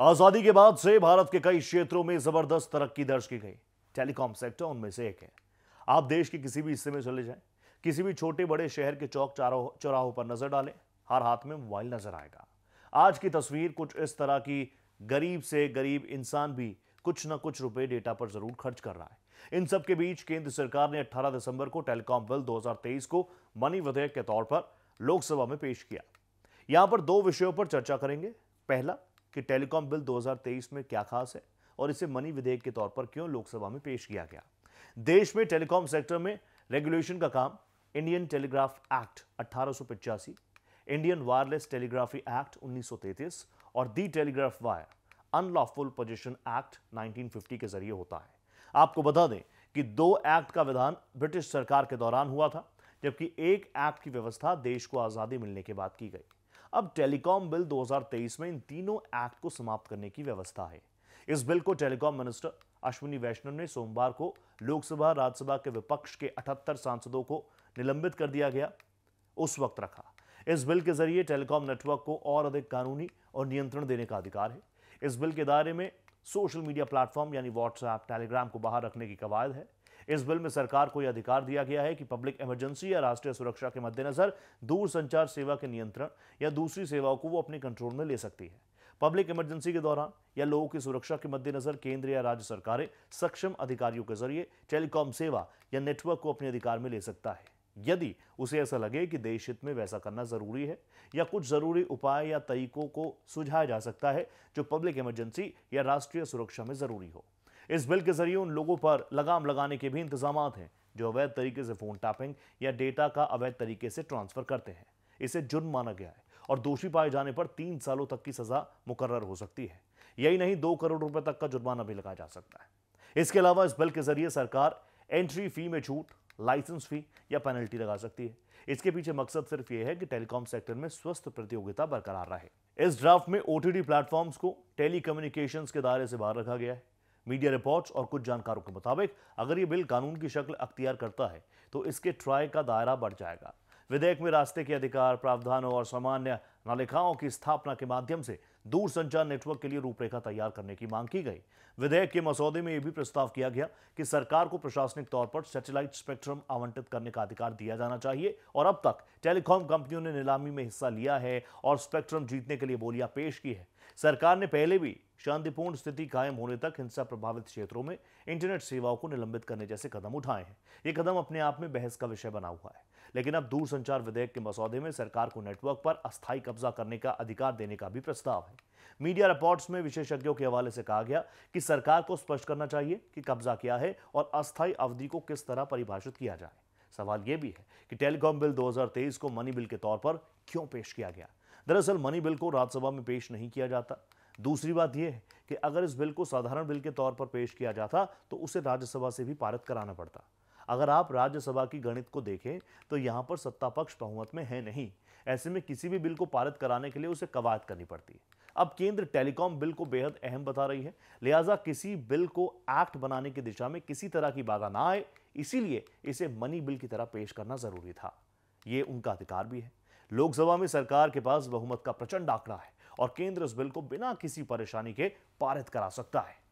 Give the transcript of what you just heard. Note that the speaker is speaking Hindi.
आजादी के बाद से भारत के कई क्षेत्रों में जबरदस्त तरक्की दर्ज की गई टेलीकॉम सेक्टर उनमें से एक है आप देश के किसी भी हिस्से में चले जाएं किसी भी छोटे बड़े शहर के चौक चौराहों पर नजर डालें हर हाथ में मोबाइल नजर आएगा आज की तस्वीर कुछ इस तरह की गरीब से गरीब इंसान भी कुछ ना कुछ रुपए डेटा पर जरूर खर्च कर रहा है इन सब के बीच केंद्र सरकार ने 18 दिसंबर को टेलीकॉम बिल 2023 को मनी विधेयक के तौर पर लोकसभा में पेश किया यहां पर दो विषयों पर चर्चा करेंगे पहला कि टेलीकॉम बिल 2023 में क्या खास है और इसे मनी विधेयक के तौर पर क्यों लोकसभा में पेश किया गया देश में टेलीकॉम सेक्टर में रेगुलेशन का काम इंडियन टेलीग्राफ एक्ट अट्ठारह इंडियन वायरलेस टेलीग्राफी एक्ट उन्नीस और the telegraph wire unlawful possession act 1950 के जरिए होता है आपको बता दें कि दो एक्ट का विधान ब्रिटिश सरकार के दौरान हुआ था जबकि एक एक्ट की व्यवस्था देश को आज़ादी मिलने के बाद की गई अब टेलीकॉम बिल 2023 में इन तीनों एक्ट को समाप्त करने की व्यवस्था है इस बिल को टेलीकॉम मिनिस्टर अश्विनी वैष्णव ने सोमवार को लोकसभा राज्यसभा के विपक्ष के 78 सांसदों को निलंबित कर दिया गया उस वक्त रखा इस बिल के जरिए टेलीकॉम नेटवर्क को और अधिक कानूनी और नियंत्रण देने का अधिकार है इस बिल के दायरे में सोशल मीडिया प्लेटफॉर्म यानी व्हाट्सएप टेलीग्राम को बाहर रखने की कवायद है इस बिल में सरकार को यह अधिकार दिया गया है कि पब्लिक इमरजेंसी या राष्ट्रीय सुरक्षा के मद्देनजर दूरसंचार सेवा के नियंत्रण या दूसरी सेवाओं को वो अपने कंट्रोल में ले सकती है पब्लिक इमरजेंसी के दौरान या लोगों की सुरक्षा के मद्देनजर केंद्र या राज्य सरकारें सक्षम अधिकारियों के जरिए टेलीकॉम सेवा या नेटवर्क को अपने अधिकार में ले सकता है यदि उसे ऐसा लगे कि देश हित में वैसा करना जरूरी है या कुछ जरूरी उपाय या तरीकों को सुझाया जा सकता है जो पब्लिक इमरजेंसी या राष्ट्रीय सुरक्षा में जरूरी हो इस बिल के जरिए उन लोगों पर लगाम लगाने के भी इंतजाम हैं जो अवैध तरीके से फोन टैपिंग या डेटा का अवैध तरीके से ट्रांसफर करते हैं इसे जुर्म माना गया है और दोषी पाए जाने पर तीन सालों तक की सजा मुकर्र हो सकती है यही नहीं दो करोड़ रुपए तक का जुर्माना भी लगाया जा सकता है इसके अलावा इस बिल के जरिए सरकार एंट्री फी में छूट लाइसेंस फी या पेनल्टी लगा सकती है इसके पीछे मकसद सिर्फ यह है कि टेलीकॉम सेक्टर में स्वस्थ प्रतियोगिता बरकरार रहे इस ड्राफ्ट में ओटीडी प्लेटफॉर्म्स को टेली के दायरे से बाहर रखा गया है मीडिया रिपोर्ट्स और कुछ जानकारों के मुताबिक अगर ये बिल कानून की शक्ल अख्तियार करता है तो इसके ट्राय का दायरा बढ़ जाएगा विधेयक में रास्ते के अधिकार प्रावधानों और सामान्य नालिकाओं की स्थापना के माध्यम से दूरसंचार नेटवर्क के लिए रूपरेखा तैयार करने की मांग की गई विधेयक के मसौदे में यह भी प्रस्ताव किया गया कि सरकार को प्रशासनिक तौर पर सैटेलाइट स्पेक्ट्रम आवंटित करने का अधिकार दिया जाना चाहिए और अब तक टेलीकॉम कंपनियों ने नीलामी में हिस्सा लिया है और स्पेक्ट्रम जीतने के लिए बोलियां पेश की है सरकार ने पहले भी शांतिपूर्ण स्थिति कायम होने तक हिंसा प्रभावित क्षेत्रों में इंटरनेट सेवाओं को निलंबित करने जैसे कदम उठाए हैं ये कदम अपने आप में बहस का विषय बना हुआ है लेकिन अब दूरसंचार विधेयक के मसौदे में सरकार को नेटवर्क पर अस्थायी कब्जा करने का अधिकार देने का भी प्रस्ताव है मीडिया रिपोर्ट्स में विशेषज्ञों के हवाले से कहा गया कि सरकार को स्पष्ट करना चाहिए कि कब्जा क्या है और अस्थायी अवधि को किस तरह परिभाषित किया जाए सवाल यह भी है कि टेलीकॉम बिल 2023 को मनी बिल के तौर पर क्यों पेश किया गया दरअसल मनी बिल को राज्यसभा में पेश नहीं किया जाता दूसरी बात यह है कि अगर इस बिल को साधारण बिल के तौर पर पेश किया जाता तो उसे राज्यसभा से भी पारित कराना पड़ता अगर आप राज्यसभा की गणित को देखें तो यहाँ पर सत्ता पक्ष बहुमत में है नहीं ऐसे में किसी भी बिल को पारित कराने के लिए उसे कवायद करनी पड़ती है अब केंद्र टेलीकॉम बिल को बेहद अहम बता रही है लिहाजा किसी बिल को एक्ट बनाने की दिशा में किसी तरह की बाधा ना आए इसीलिए इसे मनी बिल की तरह पेश करना जरूरी था ये उनका अधिकार भी है लोकसभा में सरकार के पास बहुमत का प्रचंड आंकड़ा है और केंद्र इस बिल को बिना किसी परेशानी के पारित करा सकता है